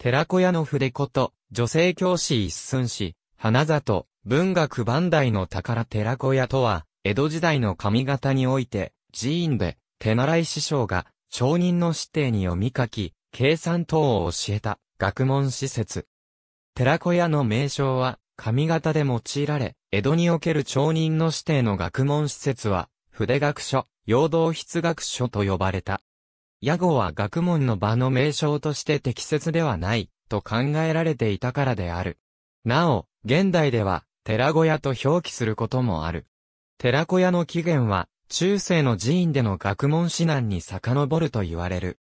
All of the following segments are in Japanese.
寺子屋の筆子と、女性教師一寸氏、花里、文学万代の宝寺子屋とは、江戸時代の髪型において、寺院で、手習い師匠が、町人の指定に読み書き、計算等を教えた、学問施設。寺子屋の名称は、髪型で用いられ、江戸における町人の指定の学問施設は、筆学所、陽動筆学所と呼ばれた。野語は学問の場の名称として適切ではない、と考えられていたからである。なお、現代では、寺小屋と表記することもある。寺小屋の起源は、中世の寺院での学問指南に遡ると言われる。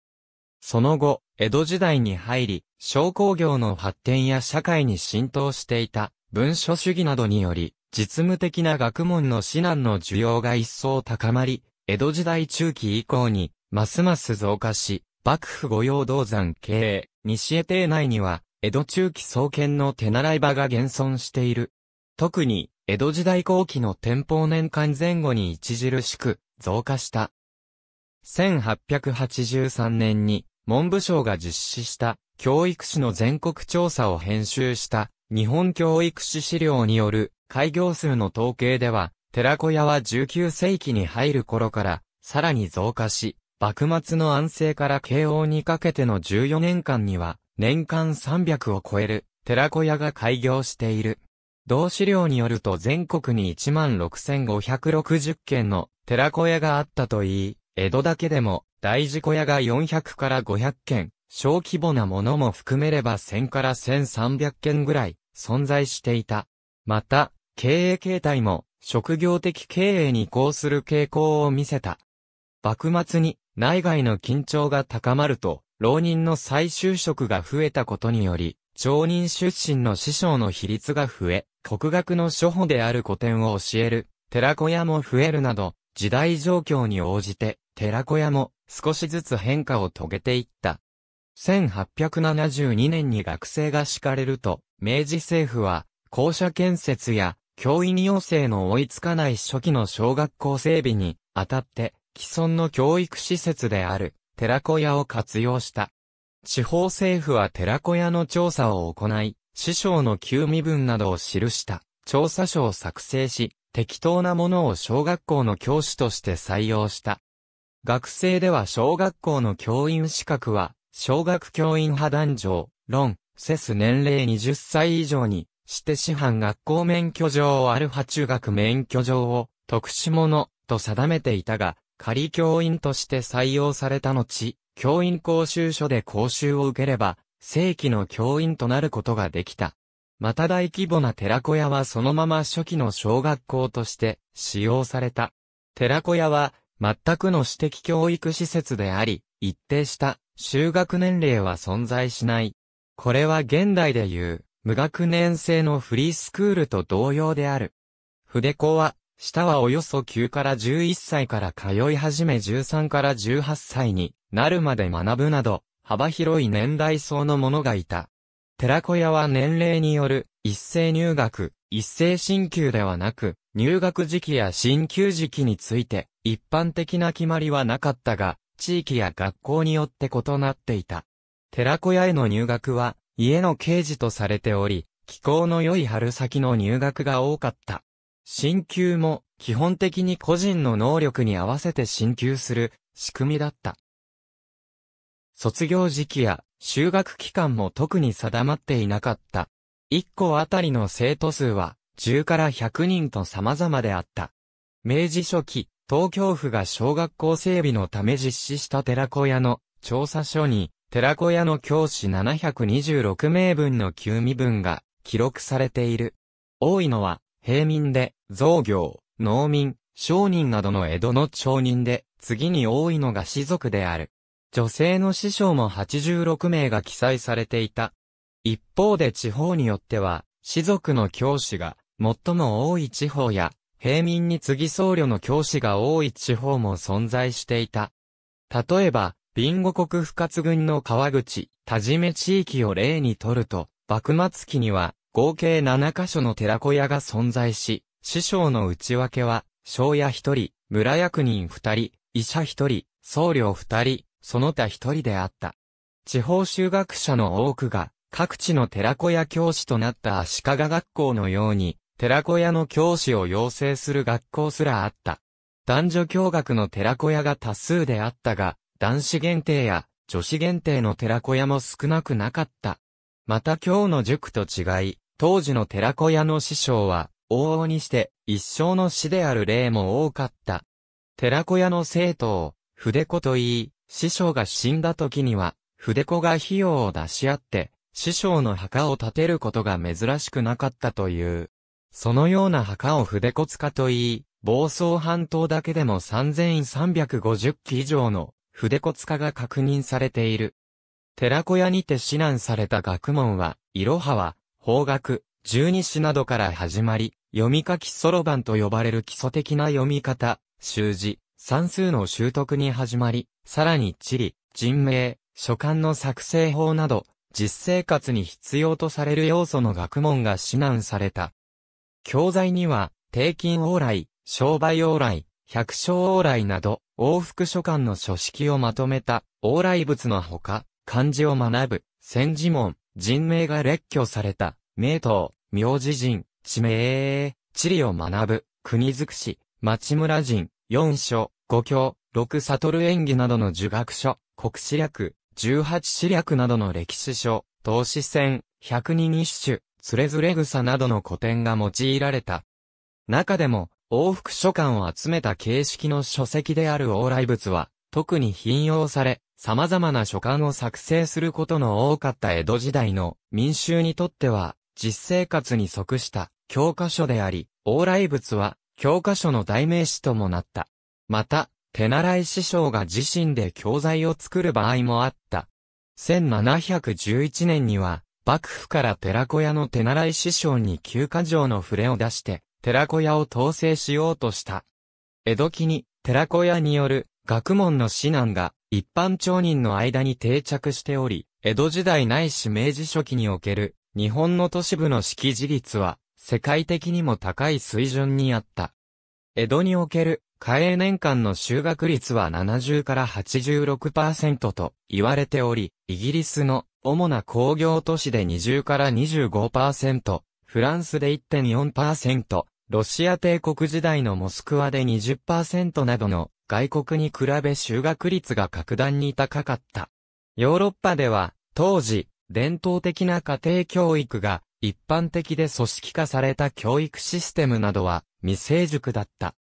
その後、江戸時代に入り、商工業の発展や社会に浸透していた文書主義などにより、実務的な学問の指南の需要が一層高まり、江戸時代中期以降にますます増加し、幕府御用銅山経営、西江邸内には、江戸中期創建の手習い場が現存している。特に、江戸時代後期の天保年間前後に著しく、増加した。1883年に、文部省が実施した、教育史の全国調査を編集した、日本教育史資料による、開業数の統計では、寺小屋は19世紀に入る頃から、さらに増加し、幕末の安政から慶応にかけての14年間には、年間300を超える寺小屋が開業している。同資料によると全国に16,560軒の寺小屋があったといい、江戸だけでも大事小屋が400から500軒、小規模なものも含めれば1000から1300軒ぐらい存在していた。また、経営形態も職業的経営に移行する傾向を見せた。幕末に内外の緊張が高まると、浪人の再就職が増えたことにより、町人出身の師匠の比率が増え、国学の初歩である古典を教える、寺子屋も増えるなど、時代状況に応じて、寺子屋も少しずつ変化を遂げていった。1872年に学生が敷かれると、明治政府は、校舎建設や、教員要請の追いつかない初期の小学校整備に、あたって、既存の教育施設である寺子屋を活用した。地方政府は寺子屋の調査を行い、師匠の旧身分などを記した調査書を作成し、適当なものを小学校の教師として採用した。学生では小学校の教員資格は、小学教員派男女、論、セス年齢20歳以上に、して師範学校免許状アルファ中学免許状を、特殊者、と定めていたが、仮教員として採用された後、教員講習所で講習を受ければ、正規の教員となることができた。また大規模な寺小屋はそのまま初期の小学校として使用された。寺小屋は全くの私的教育施設であり、一定した就学年齢は存在しない。これは現代でいう無学年制のフリースクールと同様である。筆子は下はおよそ9から11歳から通い始め13から18歳になるまで学ぶなど、幅広い年代層の者がいた。寺子屋は年齢による一斉入学、一斉進級ではなく、入学時期や進級時期について一般的な決まりはなかったが、地域や学校によって異なっていた。寺子屋への入学は家の刑事とされており、気候の良い春先の入学が多かった。進級も基本的に個人の能力に合わせて進級する仕組みだった。卒業時期や修学期間も特に定まっていなかった。1校あたりの生徒数は10から100人と様々であった。明治初期、東京府が小学校整備のため実施した寺子屋の調査書に、寺子屋の教師726名分の休味分が記録されている。多いのは平民で、造業、農民、商人などの江戸の町人で、次に多いのが士族である。女性の師匠も86名が記載されていた。一方で地方によっては、士族の教師が最も多い地方や、平民に次僧侶の教師が多い地方も存在していた。例えば、ビンゴ国不活軍の川口、田締地域を例にとると、幕末期には、合計7カ所の寺小屋が存在し、師匠の内訳は、小屋一人、村役人二人、医者一人、僧侶二人、その他一人であった。地方修学者の多くが、各地の寺子屋教師となった足利学校のように、寺子屋の教師を養成する学校すらあった。男女共学の寺子屋が多数であったが、男子限定や女子限定の寺子屋も少なくなかった。また今日の塾と違い、当時の寺子屋の師匠は、往々にして、一生の師である例も多かった。寺子屋の生徒を、筆子と言い、師匠が死んだ時には、筆子が費用を出し合って、師匠の墓を建てることが珍しくなかったという。そのような墓を筆子塚と言い、房総半島だけでも3350基以上の筆子塚が確認されている。寺子屋にて指南された学問は、いろはは、方角、十二支などから始まり、読み書きそろばんと呼ばれる基礎的な読み方、習字、算数の習得に始まり、さらに地理、人名、書簡の作成法など、実生活に必要とされる要素の学問が指南された。教材には、定金往来、商売往来、百姓往来など、往復書簡の書式をまとめた、往来物のほか、漢字を学ぶ、戦字門、人名が列挙された、名刀、名字人、地名、地理を学ぶ、国づくし、町村人、四書、五教、六悟演技などの儒学書、国史略、十八史略などの歴史書、投資戦、百人二種、つれずれ草などの古典が用いられた。中でも、往復書簡を集めた形式の書籍である往来物は、特に引用され、様々な書簡を作成することの多かった江戸時代の民衆にとっては、実生活に即した教科書であり、往来物は教科書の代名詞ともなった。また、手習い師匠が自身で教材を作る場合もあった。1711年には、幕府から寺子屋の手習い師匠に休暇状の触れを出して、寺子屋を統制しようとした。江戸期に寺子屋による学問の指南が一般町人の間に定着しており、江戸時代ないし明治初期における日本の都市部の識字率は世界的にも高い水準にあった。江戸における加営年間の就学率は70から86%と言われており、イギリスの主な工業都市で20から25%、フランスで1.4%、ロシア帝国時代のモスクワで20%などの外国に比べ就学率が格段に高かった。ヨーロッパでは、当時、伝統的な家庭教育が一般的で組織化された教育システムなどは未成熟だった。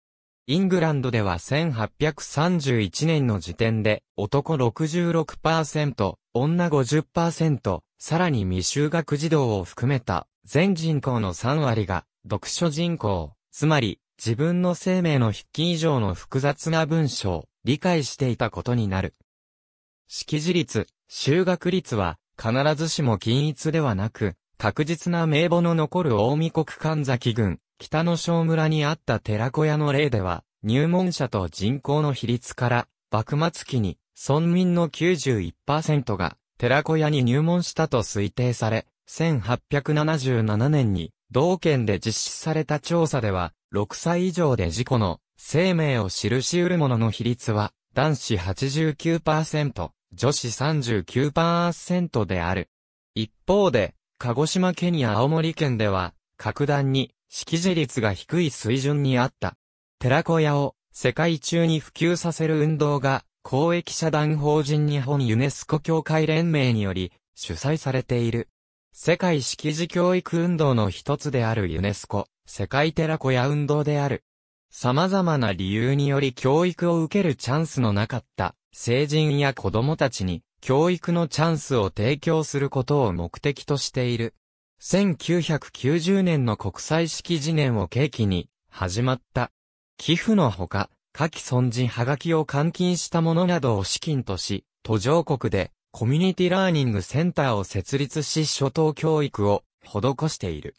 イングランドでは1831年の時点で男66%、女50%、さらに未就学児童を含めた全人口の3割が読書人口、つまり自分の生命の筆記以上の複雑な文章、理解していたことになる。識字率、修学率は、必ずしも均一ではなく、確実な名簿の残る大見国神崎郡、北の小村にあった寺小屋の例では、入門者と人口の比率から、幕末期に、村民の91%が、寺小屋に入門したと推定され、1877年に、同県で実施された調査では、6歳以上で事故の生命を記し得るものの比率は男子89%、女子39%である。一方で、鹿児島県や青森県では、格段に識字率が低い水準にあった。寺子屋を世界中に普及させる運動が、公益社団法人日本ユネスコ協会連盟により主催されている。世界識字教育運動の一つであるユネスコ。世界寺子や運動である。様々な理由により教育を受けるチャンスのなかった成人や子供たちに教育のチャンスを提供することを目的としている。1990年の国際式次年を契機に始まった。寄付のほか、下記存人はがきを換金したものなどを資金とし、途上国でコミュニティラーニングセンターを設立し初等教育を施している。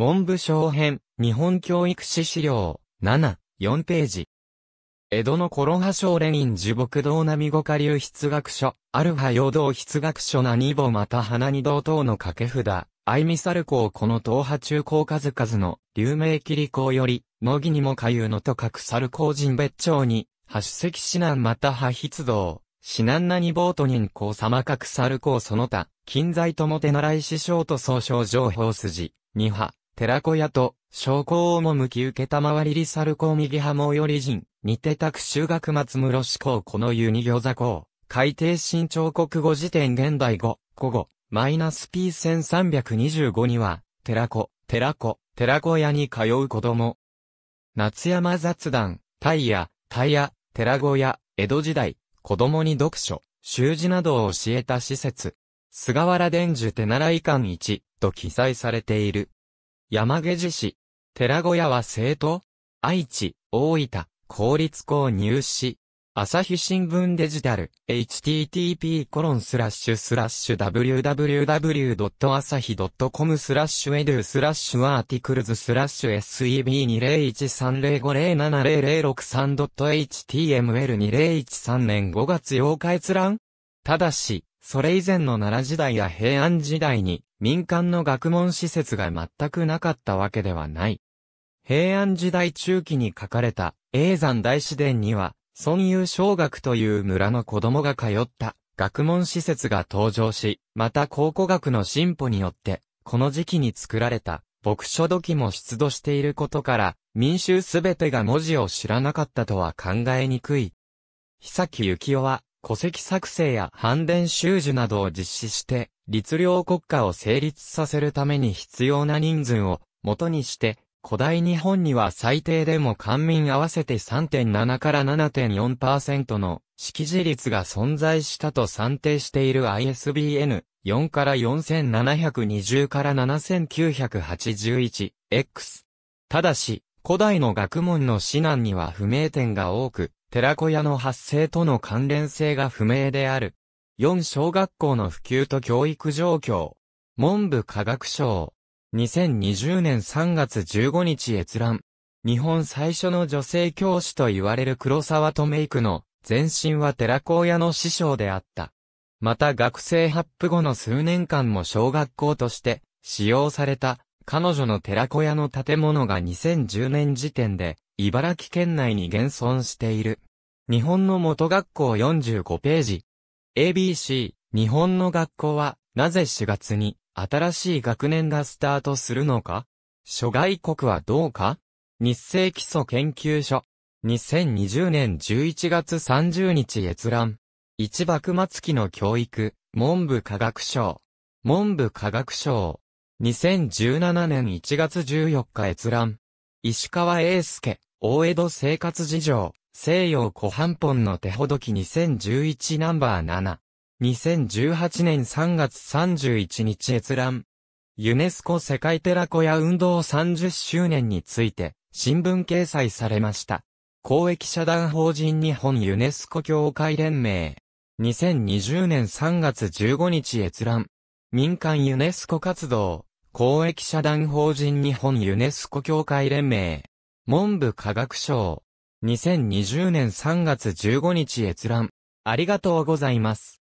文部省編、日本教育史資料、7、4ページ。江戸のン派省レニン樹木道並五下流筆学書、アルファ陽道筆学書な二母また花二道等の掛け札、愛美猿公この東派中高数々の、流名霧公より、乃木にも下うのと書く猿公人別帳に、派主席指南また派筆道、指南な二ボート人公様各猿公その他、近在ともて習い師匠と総称情報筋、二派、寺子屋と、将校をも向き受けたまわりりさる公右派もより人、にてたく修学松室志向この湯に餃子校、海底新潮国語辞典現代語、古語、マイナス P1325 には、寺子、寺子、寺子屋に通う子供。夏山雑談、タイヤ、タイヤ、寺子屋、江戸時代、子供に読書、習字などを教えた施設。菅原伝授手習い館1と記載されている。山毛寺市。寺小屋は生徒愛知、大分、公立校入試。朝日新聞デジタル、http コロンスラッシュスラッシュ www.asahi.com スラッシュエドゥスラッシュアーティクルズスラッシュ SEB20130507063.html2013 年5月8日閲覧ただし、それ以前の奈良時代や平安時代に、民間の学問施設が全くなかったわけではない。平安時代中期に書かれた永山大師殿には、孫遊小学という村の子供が通った学問施設が登場し、また考古学の進歩によって、この時期に作られた牧書土器も出土していることから、民衆すべてが文字を知らなかったとは考えにくい。久木幸夫は、戸籍作成や反伝修受などを実施して、律令国家を成立させるために必要な人数を元にして、古代日本には最低でも官民合わせて3.7から7.4%の識字率が存在したと算定している ISBN 4から4720から 7981X。ただし、古代の学問の指南には不明点が多く、寺子屋の発生との関連性が不明である。4小学校の普及と教育状況。文部科学省。2020年3月15日閲覧。日本最初の女性教師と言われる黒沢とメイクの前身は寺子屋の師匠であった。また学生発布後の数年間も小学校として使用された彼女の寺子屋の建物が2010年時点で茨城県内に現存している。日本の元学校45ページ。ABC、日本の学校は、なぜ4月に、新しい学年がスタートするのか諸外国はどうか日清基礎研究所。2020年11月30日閲覧。一幕末期の教育、文部科学省。文部科学省。2017年1月14日閲覧。石川英介、大江戸生活事情、西洋湖半本の手ほどき2011ナンバー7。2018年3月31日閲覧。ユネスコ世界寺小屋運動30周年について新聞掲載されました。公益社団法人日本ユネスコ協会連盟。2020年3月15日閲覧。民間ユネスコ活動。公益社団法人日本ユネスコ協会連盟。文部科学省。2020年3月15日閲覧。ありがとうございます。